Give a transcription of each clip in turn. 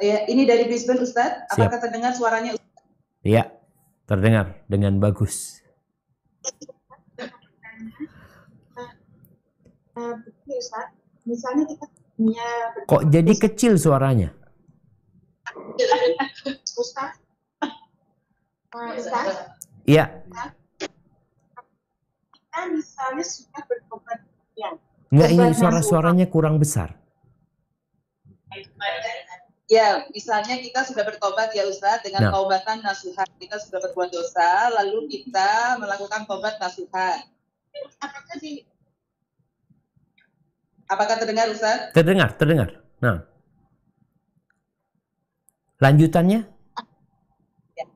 Ya, ini dari Brisbane Ustadz. Apakah Siap. terdengar suaranya Ustadz? Iya, terdengar dengan bagus. Kok jadi kecil suaranya? Ustadz? Iya. Kita Enggak, ini suara-suaranya kurang besar. Ya, misalnya kita sudah bertobat ya Ustaz dengan nah. taubatan nasuhan. Kita sudah berbuat dosa, lalu kita melakukan tobat nasuhan. Apakah di Apakah terdengar Ustaz? Terdengar, terdengar. Nah. Lanjutannya? Ya.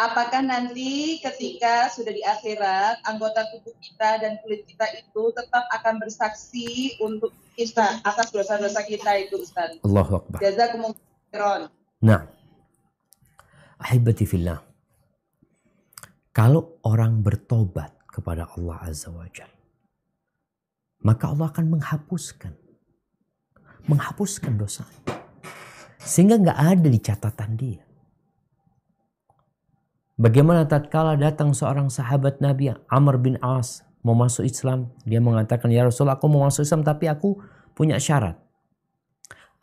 Apakah nanti ketika sudah di akhirat anggota tubuh kita dan kulit kita itu tetap akan bersaksi untuk kita atas dosa-dosa kita itu Ustaz? Allahu Akbar. Jazakumullah Nah, ahibati Kalau orang bertobat kepada Allah Azza wa Jal, maka Allah akan menghapuskan. Menghapuskan dosa, Sehingga nggak ada di catatan dia. Bagaimana tatkala datang seorang sahabat Nabi Amr bin As mau masuk Islam, dia mengatakan ya Rasulullah, aku mau masuk Islam tapi aku punya syarat.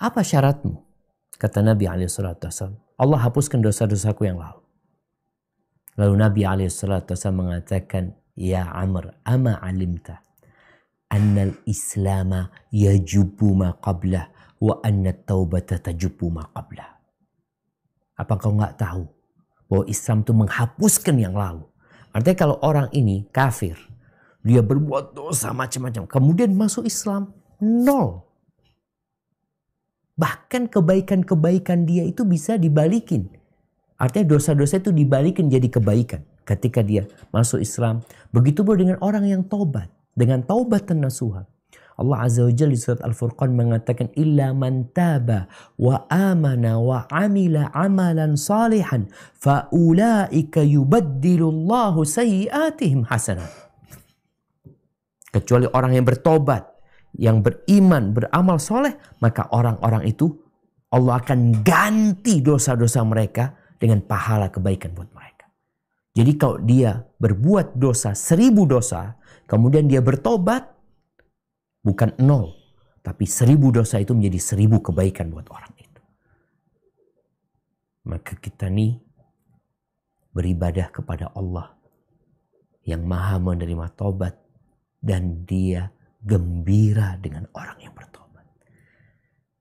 Apa syaratmu? Kata Nabi Alaihissalam, Allah hapuskan dosa-dosaku yang lalu. Lalu Nabi Alaihissalam mengatakan, Ya Amr, ama alimta annal islama yajubu ma qabla, wa anna taubata tajubu ma qabla. Apa kau nggak tahu bahwa Islam itu menghapuskan yang lalu? Artinya kalau orang ini kafir, dia berbuat dosa macam-macam, kemudian masuk Islam, nol. Bahkan kebaikan-kebaikan dia itu bisa dibalikin. Artinya dosa-dosa itu dibalikin jadi kebaikan ketika dia masuk Islam. Begitu pula dengan orang yang taubat, dengan taubat dan nasuhat. Allah Azza wa Jalla di surat Al-Furqan mengatakan illa man taba wa amana wa amila amalan salihan fa ulaika yubaddilullahu sayiatihim hasanat. Kecuali orang yang bertobat yang beriman, beramal soleh, maka orang-orang itu Allah akan ganti dosa-dosa mereka dengan pahala kebaikan buat mereka. Jadi kalau dia berbuat dosa seribu dosa, kemudian dia bertobat, bukan nol, tapi seribu dosa itu menjadi seribu kebaikan buat orang itu. Maka kita nih beribadah kepada Allah yang maha menerima tobat dan dia gembira dengan orang yang bertobat.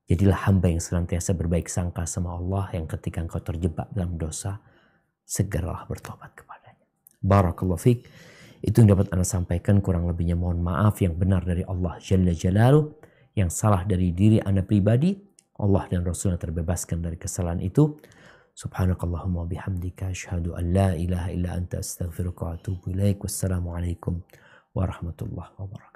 Jadilah hamba yang senantiasa berbaik sangka sama Allah yang ketika engkau terjebak dalam dosa, segeralah bertobat kepadanya. Barakallahu fiqh. Itu yang dapat Anda sampaikan kurang lebihnya mohon maaf yang benar dari Allah Jalla Jalaluh, yang salah dari diri Anda pribadi, Allah dan Rasulnya terbebaskan dari kesalahan itu. Subhanakallahumma bihamdika ashadu an la ilaha illa anta astaghfiruka wa atubu ilaik. Wassalamualaikum warahmatullahi wabarakatuh.